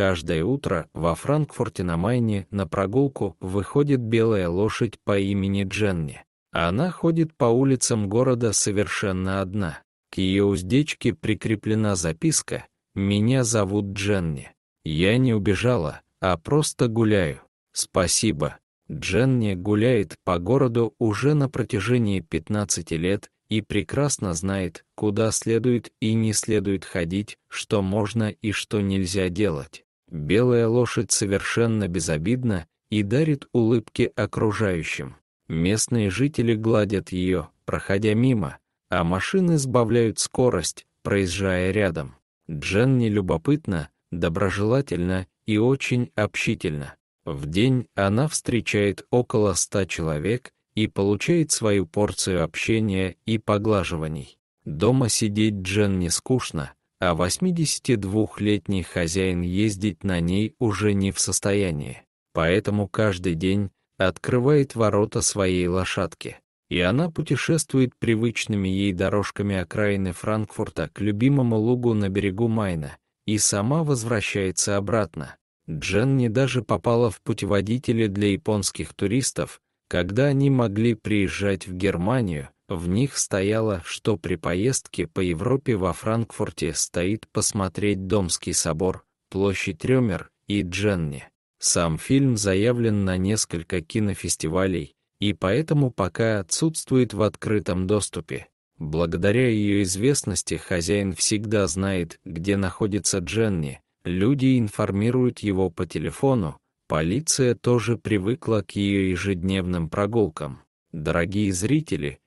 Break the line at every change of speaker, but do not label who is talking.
Каждое утро во Франкфурте на Майне на прогулку выходит белая лошадь по имени Дженни. Она ходит по улицам города совершенно одна. К ее уздечке прикреплена записка «Меня зовут Дженни». Я не убежала, а просто гуляю. Спасибо. Дженни гуляет по городу уже на протяжении 15 лет и прекрасно знает, куда следует и не следует ходить, что можно и что нельзя делать. Белая лошадь совершенно безобидна и дарит улыбки окружающим. Местные жители гладят ее, проходя мимо, а машины сбавляют скорость, проезжая рядом. Дженни любопытна, доброжелательна и очень общительна. В день она встречает около ста человек и получает свою порцию общения и поглаживаний. Дома сидеть не скучно, а 82-летний хозяин ездить на ней уже не в состоянии. Поэтому каждый день открывает ворота своей лошадки. И она путешествует привычными ей дорожками окраины Франкфурта к любимому лугу на берегу Майна и сама возвращается обратно. не даже попала в путеводители для японских туристов, когда они могли приезжать в Германию — в них стояло, что при поездке по Европе во Франкфурте стоит посмотреть Домский собор, площадь Рёмер и Дженни. Сам фильм заявлен на несколько кинофестивалей, и поэтому пока отсутствует в открытом доступе. Благодаря ее известности хозяин всегда знает, где находится Дженни, люди информируют его по телефону, полиция тоже привыкла к ее ежедневным прогулкам. Дорогие зрители,